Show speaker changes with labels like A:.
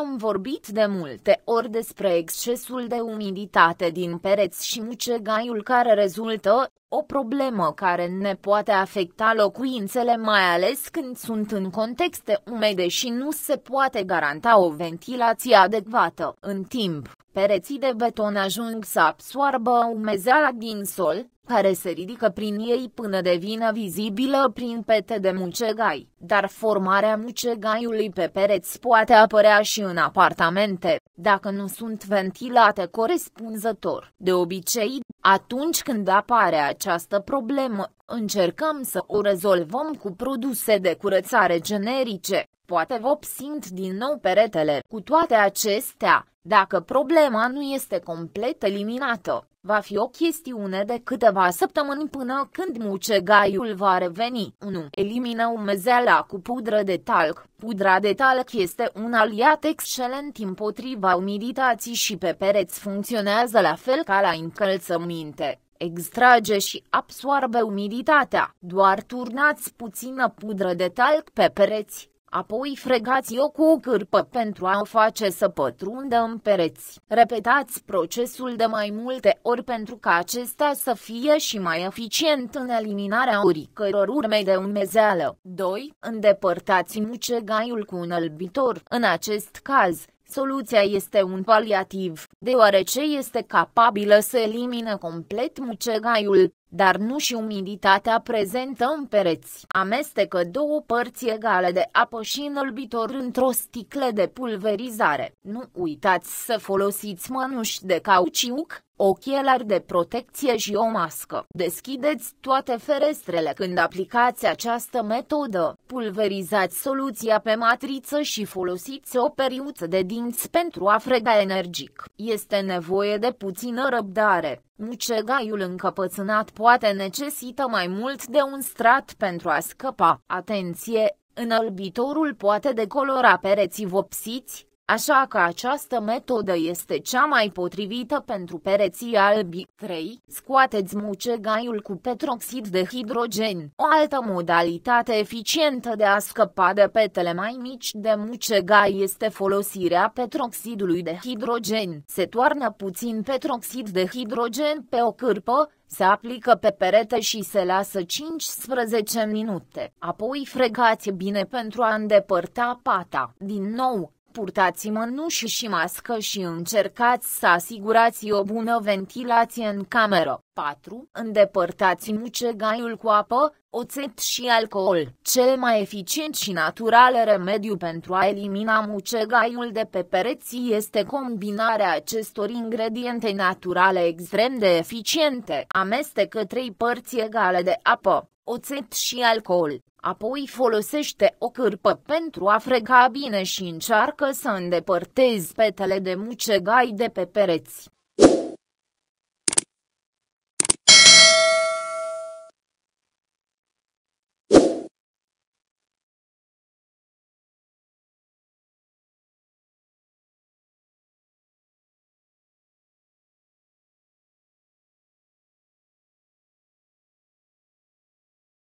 A: Am vorbit de multe ori despre excesul de umiditate din pereți și mucegaiul care rezultă, o problemă care ne poate afecta locuințele mai ales când sunt în contexte umede și nu se poate garanta o ventilație adecvată. În timp, pereții de beton ajung să absoarbă umezeala din sol, care se ridică prin ei până devină vizibilă prin pete de mucegai, dar formarea mucegaiului pe pereți poate apărea și în apartamente, dacă nu sunt ventilate corespunzător. De obicei, atunci când apare această problemă, încercăm să o rezolvăm cu produse de curățare generice, Poate vopsind din nou peretele. Cu toate acestea, dacă problema nu este complet eliminată, va fi o chestiune de câteva săptămâni până când mucegaiul va reveni. 1. Elimină umezeala cu pudră de talc. Pudra de talc este un aliat excelent împotriva umidității și pe pereți funcționează la fel ca la încălțăminte extrage și absoarbe umiditatea. Doar turnați puțină pudră de talc pe pereți, Apoi fregați-o cu o cârpă pentru a o face să pătrundă în pereți. Repetați procesul de mai multe ori pentru ca acesta să fie și mai eficient în eliminarea oricăror urme de umezeală. 2. Îndepărtați mucegaiul cu un albitor. În acest caz, Soluția este un paliativ, deoarece este capabilă să elimine complet mucegaiul, dar nu și umiditatea prezentă în pereți. Amestecă două părți egale de apă și înălbitor într-o sticlă de pulverizare. Nu uitați să folosiți mănuși de cauciuc, ochelari de protecție și o mască. Deschideți toate ferestrele când aplicați această metodă. Pulverizați soluția pe matriță și folosiți o periuță de dinți pentru a frega energic. Este nevoie de puțină răbdare. Mucegaiul încăpățânat poate necesită mai mult de un strat pentru a scăpa. Atenție! Înălbitorul poate decolora pereții vopsiți, Așa că această metodă este cea mai potrivită pentru pereții albi. 3. Scoateți mucegaiul cu petroxid de hidrogen. O altă modalitate eficientă de a scăpa de petele mai mici de mucegai este folosirea petroxidului de hidrogen. Se toarnă puțin petroxid de hidrogen pe o cârpă, se aplică pe perete și se lasă 15 minute. Apoi fregați bine pentru a îndepărta pata. Din nou, purtați mănuși și mască și încercați să asigurați o bună ventilație în cameră. 4. Îndepărtați mucegaiul cu apă, oțet și alcool. Cel mai eficient și natural remediu pentru a elimina mucegaiul de pe pereți este combinarea acestor ingrediente naturale extrem de eficiente. Amestecă 3 părți egale de apă, oțet și alcool, apoi folosește o cârpă pentru a freca bine și încearcă să îndepărtezi petele de mucegai de pe pereți.